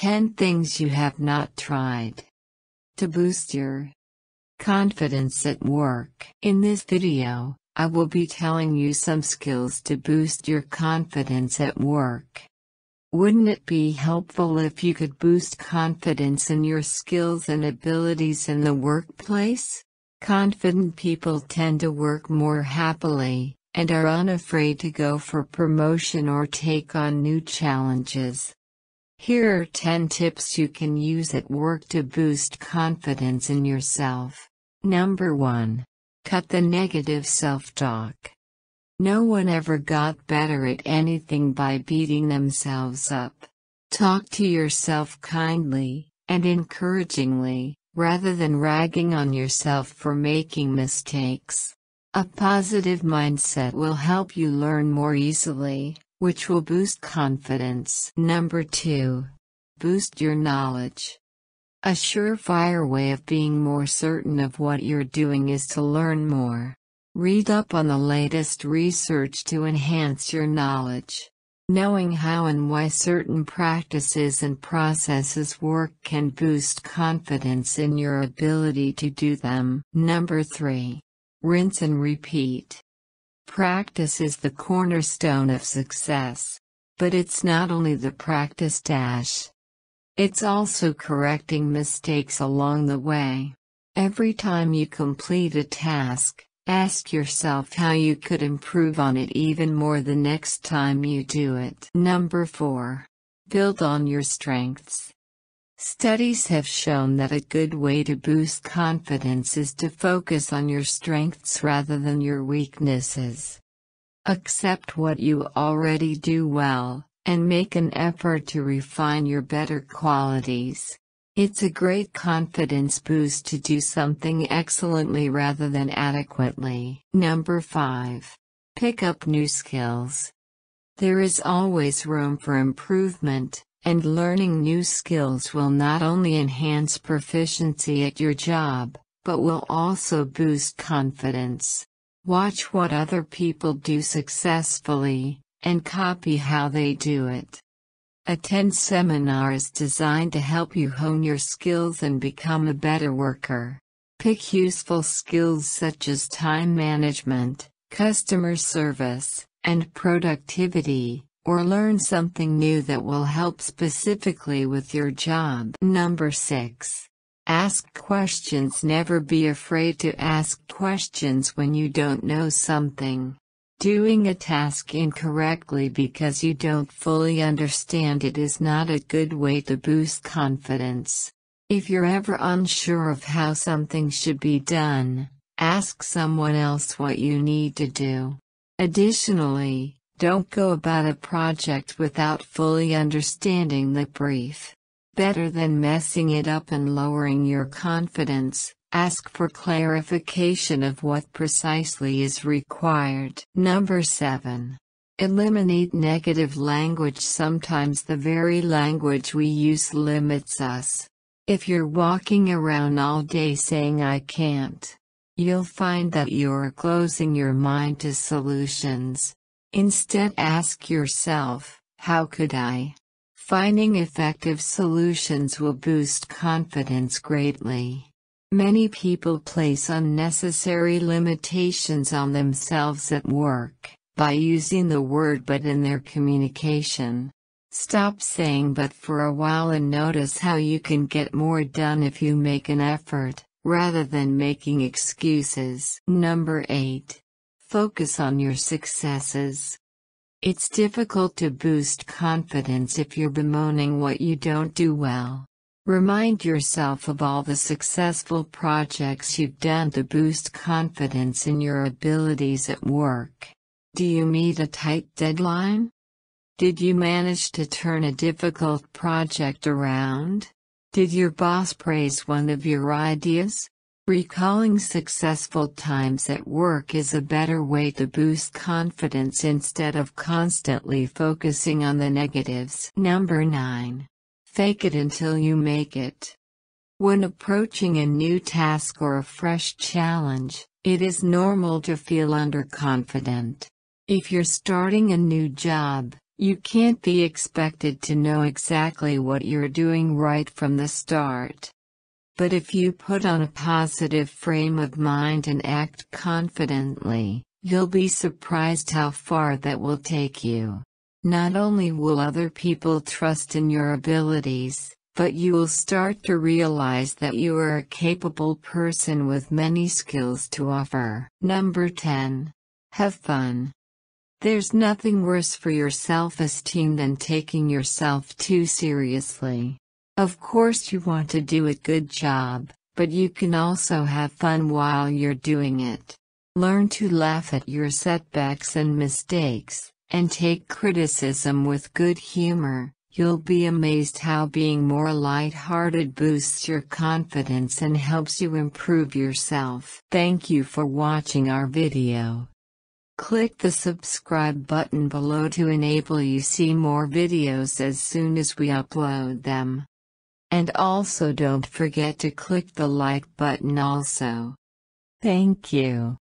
10 Things You Have Not Tried To boost your confidence at work. In this video, I will be telling you some skills to boost your confidence at work. Wouldn't it be helpful if you could boost confidence in your skills and abilities in the workplace? Confident people tend to work more happily and are unafraid to go for promotion or take on new challenges. Here are 10 tips you can use at work to boost confidence in yourself. Number 1. Cut the negative self-talk. No one ever got better at anything by beating themselves up. Talk to yourself kindly, and encouragingly, rather than ragging on yourself for making mistakes. A positive mindset will help you learn more easily, which will boost confidence. Number 2. Boost your knowledge. A surefire way of being more certain of what you're doing is to learn more. Read up on the latest research to enhance your knowledge. Knowing how and why certain practices and processes work can boost confidence in your ability to do them. Number 3. Rinse and repeat. Practice is the cornerstone of success. But it's not only the practice dash. It's also correcting mistakes along the way. Every time you complete a task, ask yourself how you could improve on it even more the next time you do it. Number 4. Build on your strengths. Studies have shown that a good way to boost confidence is to focus on your strengths rather than your weaknesses. Accept what you already do well, and make an effort to refine your better qualities. It's a great confidence boost to do something excellently rather than adequately. Number 5. Pick up new skills. There is always room for improvement, and learning new skills will not only enhance proficiency at your job, but will also boost confidence. Watch what other people do successfully, and copy how they do it. Attend seminars designed to help you hone your skills and become a better worker. Pick useful skills such as time management, customer service, and productivity or learn something new that will help specifically with your job. Number 6. Ask questions Never be afraid to ask questions when you don't know something. Doing a task incorrectly because you don't fully understand it is not a good way to boost confidence. If you're ever unsure of how something should be done, ask someone else what you need to do. Additionally, don't go about a project without fully understanding the brief. Better than messing it up and lowering your confidence, ask for clarification of what precisely is required. Number 7. Eliminate negative language Sometimes the very language we use limits us. If you're walking around all day saying I can't, you'll find that you're closing your mind to solutions. Instead ask yourself, how could I? Finding effective solutions will boost confidence greatly. Many people place unnecessary limitations on themselves at work, by using the word but in their communication. Stop saying but for a while and notice how you can get more done if you make an effort, rather than making excuses. Number 8. Focus on your successes. It's difficult to boost confidence if you're bemoaning what you don't do well. Remind yourself of all the successful projects you've done to boost confidence in your abilities at work. Do you meet a tight deadline? Did you manage to turn a difficult project around? Did your boss praise one of your ideas? Recalling successful times at work is a better way to boost confidence instead of constantly focusing on the negatives. Number 9. Fake it until you make it. When approaching a new task or a fresh challenge, it is normal to feel underconfident. If you're starting a new job, you can't be expected to know exactly what you're doing right from the start. But if you put on a positive frame of mind and act confidently, you'll be surprised how far that will take you. Not only will other people trust in your abilities, but you will start to realize that you are a capable person with many skills to offer. Number 10. Have fun. There's nothing worse for your self-esteem than taking yourself too seriously. Of course you want to do a good job, but you can also have fun while you're doing it. Learn to laugh at your setbacks and mistakes, and take criticism with good humor. You'll be amazed how being more light-hearted boosts your confidence and helps you improve yourself. Thank you for watching our video. Click the subscribe button below to enable you see more videos as soon as we upload them. And also don't forget to click the like button also. Thank you.